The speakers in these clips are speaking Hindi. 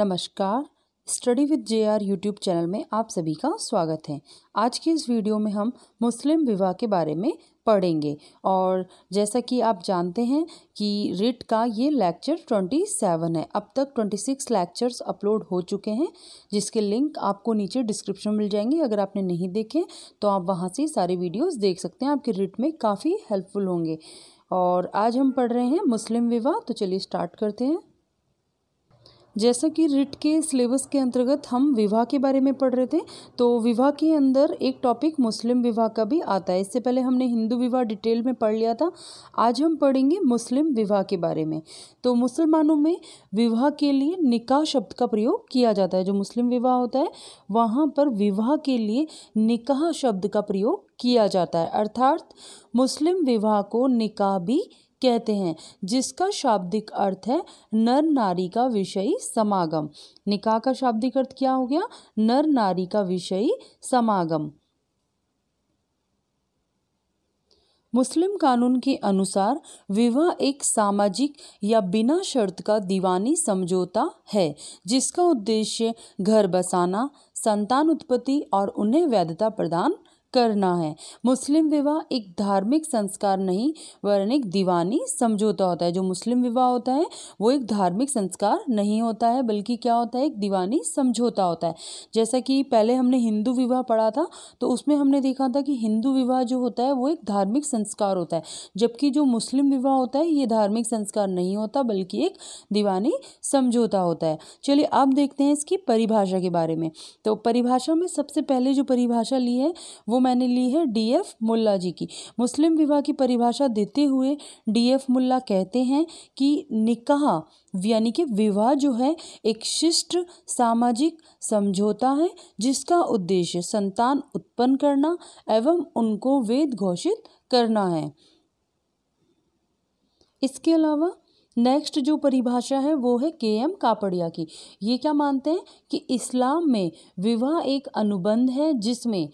नमस्कार study with J R YouTube channel में आप सभी का स्वागत है आज के इस वीडियो में हम मुस्लिम विवाह के बारे में पढ़ेंगे और जैसा कि आप जानते हैं कि रिट का ये लेक्चर ट्वेंटी सेवन है अब तक ट्वेंटी सिक्स लेक्चर्स अपलोड हो चुके हैं जिसके लिंक आपको नीचे डिस्क्रिप्शन मिल जाएंगे अगर आपने नहीं देखे तो आप वहाँ से सारे वीडियोस देख सकते हैं आपके रिट में काफ़ी हेल्पफुल होंगे और आज हम पढ़ रहे हैं मुस्लिम विवाह तो चलिए स्टार्ट करते हैं जैसा कि रिट के सिलेबस के अंतर्गत हम विवाह के बारे में पढ़ रहे थे तो विवाह के अंदर एक टॉपिक मुस्लिम विवाह का भी आता है इससे पहले हमने हिंदू विवाह डिटेल में पढ़ लिया था आज हम पढ़ेंगे मुस्लिम विवाह के बारे में तो मुसलमानों में विवाह के लिए निकाह शब्द का प्रयोग किया जाता है जो मुस्लिम विवाह होता है वहाँ पर विवाह के लिए निकाह शब्द का प्रयोग किया जाता है अर्थात मुस्लिम विवाह को निकाह भी कहते हैं जिसका शाब्दिक अर्थ है नर नारी का विषयी समागम निकाह का शाब्दिक अर्थ क्या हो गया नर नारी का विषयी समागम मुस्लिम कानून के अनुसार विवाह एक सामाजिक या बिना शर्त का दीवानी समझौता है जिसका उद्देश्य घर बसाना संतान उत्पत्ति और उन्हें वैधता प्रदान करना है मुस्लिम विवाह एक धार्मिक संस्कार नहीं वरन एक दीवानी समझौता होता है जो मुस्लिम विवाह होता है वो एक धार्मिक संस्कार नहीं होता है बल्कि क्या होता है एक दीवानी समझौता होता है जैसा कि पहले हमने हिंदू विवाह पढ़ा था तो उसमें हमने देखा था कि हिंदू विवाह जो होता है वो एक धार्मिक संस्कार होता है जबकि जो मुस्लिम विवाह होता है ये धार्मिक संस्कार नहीं होता बल्कि एक दीवानी समझौता होता है चलिए अब देखते हैं इसकी परिभाषा के बारे में तो परिभाषा में सबसे पहले जो परिभाषा ली है वो मैंने ली है डी एफ मुल्ला जी की मुस्लिम विवाह की परिभाषा देते हुए डी एफ मुल्ला कहते हैं कि निकाह यानी कि विवाह जो है एक शिष्ट सामाजिक समझौता है जिसका उद्देश्य संतान उत्पन्न करना एवं उनको वेद घोषित करना है इसके अलावा नेक्स्ट जो परिभाषा है वो है के एम कापड़िया की ये क्या मानते हैं कि इस्लाम में विवाह एक अनुबंध है जिसमें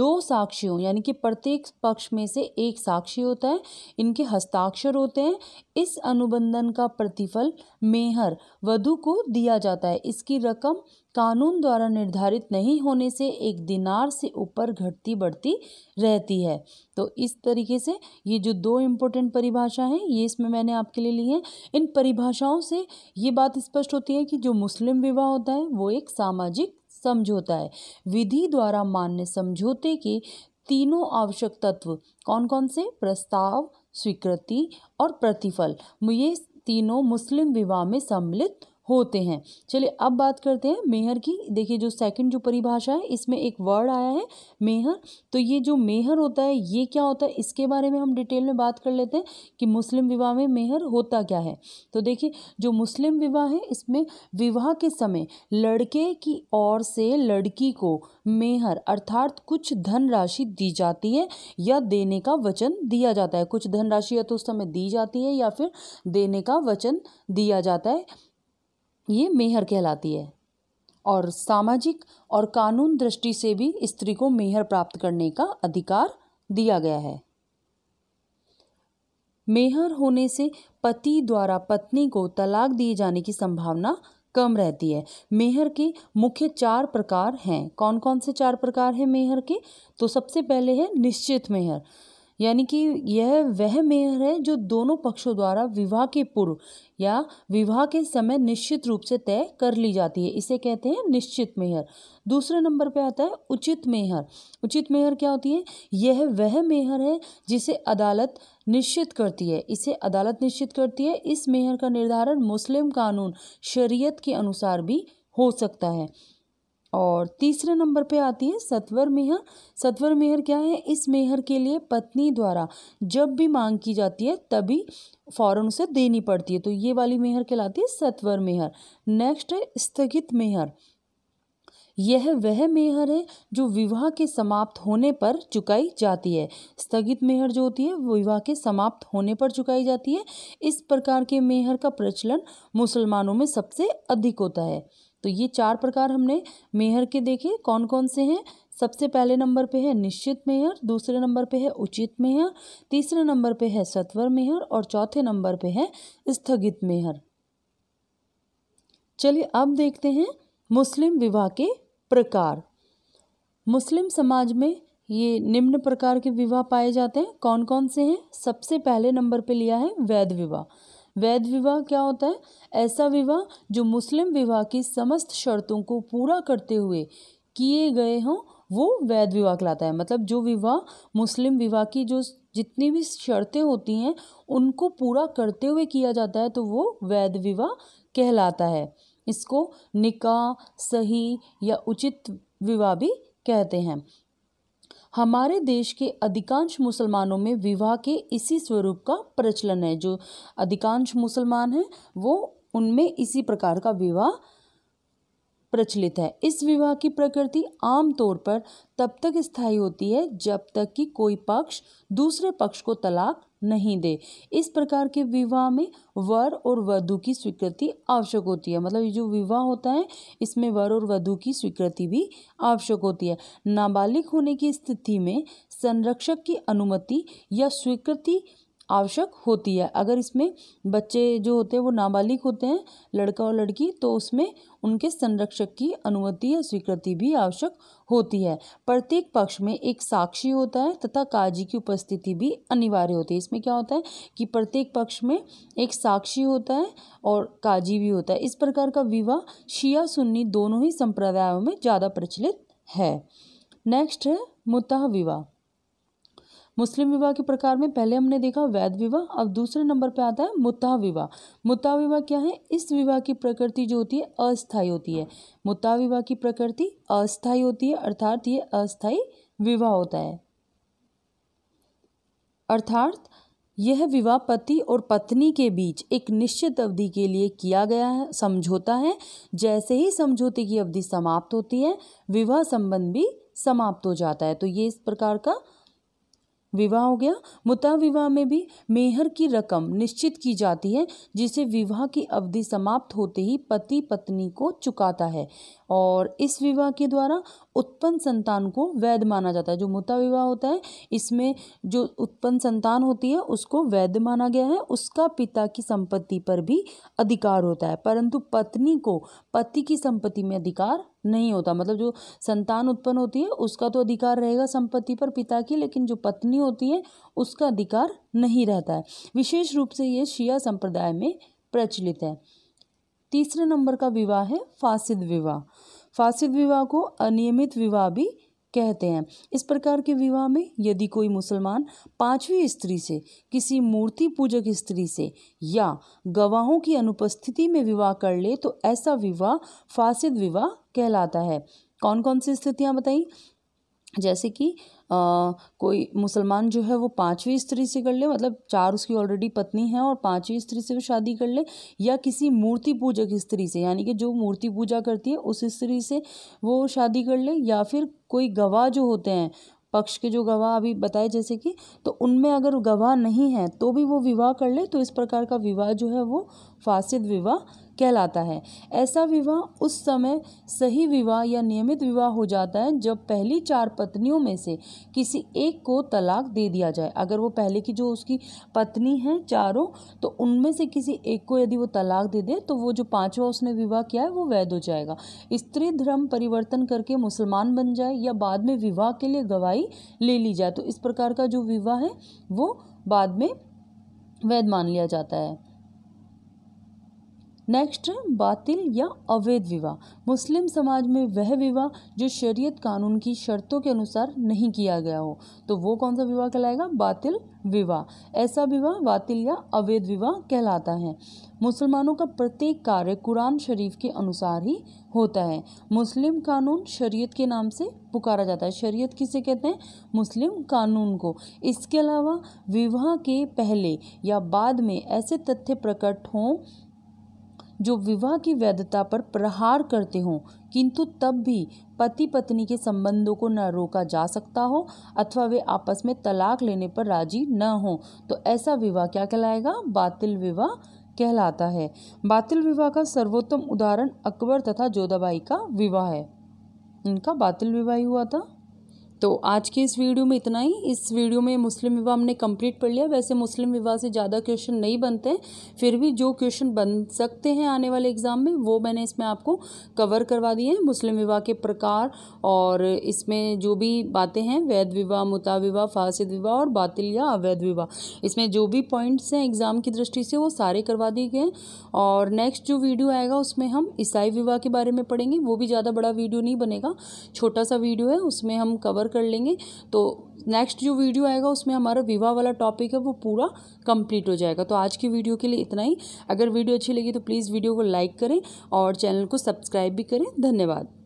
दो साक्षियों यानी कि प्रत्येक पक्ष में से एक साक्षी होता है इनके हस्ताक्षर होते हैं इस अनुबंधन का प्रतिफल मेहर वधु को दिया जाता है इसकी रकम कानून द्वारा निर्धारित नहीं होने से एक दिनार से ऊपर घटती बढ़ती रहती है तो इस तरीके से ये जो दो इम्पोर्टेंट परिभाषा हैं ये इसमें मैंने आपके लिए ली है इन परिभाषाओं से ये बात स्पष्ट होती है कि जो मुस्लिम विवाह होता है वो एक सामाजिक समझौता है विधि द्वारा मान्य समझौते के तीनों आवश्यक तत्व कौन कौन से प्रस्ताव स्वीकृति और प्रतिफल ये तीनों मुस्लिम विवाह में सम्मिलित होते हैं चलिए अब बात करते हैं मेहर की देखिए जो सेकंड जो परिभाषा है इसमें एक वर्ड आया है मेहर तो ये जो मेहर होता है ये क्या होता है इसके बारे में हम डिटेल में बात कर लेते हैं कि मुस्लिम विवाह में मेहर होता क्या है तो देखिए जो मुस्लिम विवाह है इसमें विवाह के समय लड़के की ओर से लड़की को मेहर अर्थात कुछ धनराशि दी जाती है या देने का वचन दिया जाता है कुछ धनराशि या तो उस समय दी जाती है या फिर देने का वचन दिया जाता है ये मेहर कहलाती है और सामाजिक और कानून दृष्टि से भी स्त्री को मेहर प्राप्त करने का अधिकार दिया गया है मेहर होने से पति द्वारा पत्नी को तलाक दिए जाने की संभावना कम रहती है मेहर के मुख्य चार प्रकार हैं कौन कौन से चार प्रकार हैं मेहर के तो सबसे पहले है निश्चित मेहर यानी कि यह वह मेहर है जो दोनों पक्षों द्वारा विवाह के पूर्व या विवाह के समय निश्चित रूप से तय कर ली जाती है इसे कहते हैं निश्चित मेहर दूसरे नंबर पे आता है उचित मेहर उचित मेहर क्या होती है यह वह मेहर है जिसे अदालत निश्चित करती है इसे अदालत निश्चित करती है इस मेहर का निर्धारण मुस्लिम कानून शरीयत के अनुसार भी हो सकता है और तीसरे नंबर पे आती है सत्वर मेहर सत्वर मेहर क्या है इस मेहर के लिए पत्नी द्वारा जब भी मांग की जाती है तभी फ़ौरन उसे देनी पड़ती है तो ये वाली मेहर कहलाती है सत्वर मेहर नेक्स्ट है स्थगित मेहर यह वह मेहर है जो विवाह के समाप्त होने पर चुकाई जाती है स्थगित मेहर जो होती है विवाह के समाप्त होने पर चुकाई जाती है इस प्रकार के मेहर का प्रचलन मुसलमानों में सबसे अधिक होता है तो ये चार प्रकार हमने मेहर के देखे कौन कौन से हैं सबसे पहले नंबर पे है निश्चित मेहर दूसरे नंबर पे है उचित मेहर तीसरे नंबर पे है सत्वर मेहर और चौथे नंबर पे है स्थगित मेहर चलिए अब देखते हैं मुस्लिम विवाह के प्रकार मुस्लिम समाज में ये निम्न प्रकार के विवाह पाए जाते हैं कौन कौन से हैं सबसे पहले नंबर पे लिया है वैध विवाह वैध विवाह क्या होता है ऐसा विवाह जो मुस्लिम विवाह की समस्त शर्तों को पूरा करते हुए किए गए हों वो वैध विवाह कहलाता है मतलब जो विवाह मुस्लिम विवाह की जो जितनी भी शर्तें होती हैं उनको पूरा करते हुए किया जाता है तो वो वैध विवाह कहलाता है इसको निकाह सही या उचित विवाह भी कहते हैं हमारे देश के अधिकांश मुसलमानों में विवाह के इसी स्वरूप का प्रचलन है जो अधिकांश मुसलमान हैं वो उनमें इसी प्रकार का विवाह प्रचलित है इस विवाह की प्रकृति आमतौर पर तब तक स्थायी होती है जब तक कि कोई पक्ष दूसरे पक्ष को तलाक नहीं दे इस प्रकार के विवाह में वर और वधु की स्वीकृति आवश्यक होती है मतलब जो विवाह होता है इसमें वर और वधु की स्वीकृति भी आवश्यक होती है नाबालिग होने की स्थिति में संरक्षक की अनुमति या स्वीकृति आवश्यक होती है अगर इसमें बच्चे जो होते हैं वो नाबालिग होते हैं लड़का और लड़की तो उसमें उनके संरक्षक की अनुमति या स्वीकृति भी आवश्यक होती है प्रत्येक पक्ष में एक साक्षी होता है तथा काजी की उपस्थिति भी अनिवार्य होती है इसमें क्या होता है कि प्रत्येक पक्ष में एक साक्षी होता है और काजी भी होता है इस प्रकार का विवाह शिया सुन्नी दोनों ही संप्रदायों में ज़्यादा प्रचलित है नेक्स्ट है मुतः विवाह मुस्लिम विवाह के प्रकार में पहले हमने देखा वैध विवाह अब दूसरे नंबर पर आता है मुता विवाह मुता विवाह क्या है इस विवाह की प्रकृति जो होती है अस्थाई होती है मुता विवाह की प्रकृति अस्थाई होती है अर्थात ये अस्थाई विवाह होता है अर्थात यह विवाह पति और पत्नी के बीच एक निश्चित अवधि के लिए किया गया है समझौता है जैसे ही समझौते की अवधि समाप्त होती है विवाह संबंध भी समाप्त हो जाता है तो ये इस प्रकार का विवाह हो गया मुता विवाह में भी मेहर की रकम निश्चित की जाती है जिसे विवाह की अवधि समाप्त होते ही पति पत्नी को चुकाता है और इस विवाह के द्वारा उत्पन्न संतान को वैध माना जाता है जो मुता विवाह होता है इसमें जो उत्पन्न संतान होती है उसको वैध माना गया है उसका पिता की संपत्ति पर भी अधिकार होता है परंतु पत्नी को पति की संपत्ति में अधिकार नहीं होता मतलब जो संतान उत्पन्न होती है उसका तो अधिकार रहेगा संपत्ति पर पिता की लेकिन जो पत्नी होती है उसका अधिकार नहीं रहता है विशेष रूप से ये शिया संप्रदाय में प्रचलित है तीसरे नंबर का विवाह है फासिद विवाह फासिद विवाह को अनियमित विवाह भी कहते हैं इस प्रकार के विवाह में यदि कोई मुसलमान पांचवी स्त्री से किसी मूर्ति पूजक स्त्री से या गवाहों की अनुपस्थिति में विवाह कर ले तो ऐसा विवाह फासिद विवाह कहलाता है कौन कौन सी स्थितियाँ बताई जैसे कि कोई मुसलमान जो है वो पांचवी स्त्री से कर ले मतलब चार उसकी ऑलरेडी पत्नी है और पांचवी स्त्री से वो शादी कर ले या किसी मूर्ति पूजक स्त्री से यानी कि जो मूर्ति पूजा करती है उस स्त्री से वो शादी कर ले या फिर कोई गवाह जो होते हैं पक्ष के जो गवाह अभी बताए जैसे कि तो उनमें अगर गवाह नहीं है तो भी वो विवाह कर ले तो इस प्रकार का विवाह जो है वो फासिद विवाह कहलाता है ऐसा विवाह उस समय सही विवाह या नियमित विवाह हो जाता है जब पहली चार पत्नियों में से किसी एक को तलाक दे दिया जाए अगर वो पहले की जो उसकी पत्नी है चारों तो उनमें से किसी एक को यदि वो तलाक दे दे तो वो जो पाँचवा उसने विवाह किया है वो वैध हो जाएगा स्त्री धर्म परिवर्तन करके मुसलमान बन जाए या बाद में विवाह के लिए गवाही ले ली जाए तो इस प्रकार का जो विवाह है वो बाद में वैध मान लिया जाता है नेक्स्ट बातिल या अवैध विवाह मुस्लिम समाज में वह विवाह जो शरीयत कानून की शर्तों के अनुसार नहीं किया गया हो तो वो कौन सा विवाह कहलाएगा बातिल विवाह ऐसा विवाह बातिल या अवैध विवाह कहलाता है मुसलमानों का प्रत्येक कार्य कुरान शरीफ के अनुसार ही होता है मुस्लिम कानून शरीयत के नाम से पुकारा जाता है शरीयत किसे कहते हैं मुस्लिम कानून को इसके अलावा विवाह के पहले या बाद में ऐसे तथ्य प्रकट हों जो विवाह की वैधता पर प्रहार करते हों किंतु तब भी पति पत्नी के संबंधों को न रोका जा सकता हो अथवा वे आपस में तलाक लेने पर राजी न हों तो ऐसा विवाह क्या कहलाएगा बातिल विवाह कहलाता है बातिल विवाह का सर्वोत्तम उदाहरण अकबर तथा जोधाबाई का विवाह है इनका बातिल विवाह हुआ था तो आज के इस वीडियो में इतना ही इस वीडियो में मुस्लिम विवाह हमने कंप्लीट पढ़ लिया वैसे मुस्लिम विवाह से ज़्यादा क्वेश्चन नहीं बनते हैं फिर भी जो क्वेश्चन बन सकते हैं आने वाले एग्ज़ाम में वो मैंने इसमें आपको कवर करवा दिए हैं मुस्लिम विवाह के प्रकार और इसमें जो भी बातें हैं वैध विवाह मुता विवाह फासिद विवाह और बातिल या अवैध विवाह इसमें जो भी पॉइंट्स हैं एग्ज़ाम की दृष्टि से वो सारे करवा दिए गए और नेक्स्ट जो वीडियो आएगा उसमें हम ईसाई विवाह के बारे में पढ़ेंगे वो भी ज़्यादा बड़ा वीडियो नहीं बनेगा छोटा सा वीडियो है उसमें हम कवर कर लेंगे तो नेक्स्ट जो वीडियो आएगा उसमें हमारा विवाह वाला टॉपिक है वो पूरा कंप्लीट हो जाएगा तो आज की वीडियो के लिए इतना ही अगर वीडियो अच्छी लगी तो प्लीज़ वीडियो को लाइक करें और चैनल को सब्सक्राइब भी करें धन्यवाद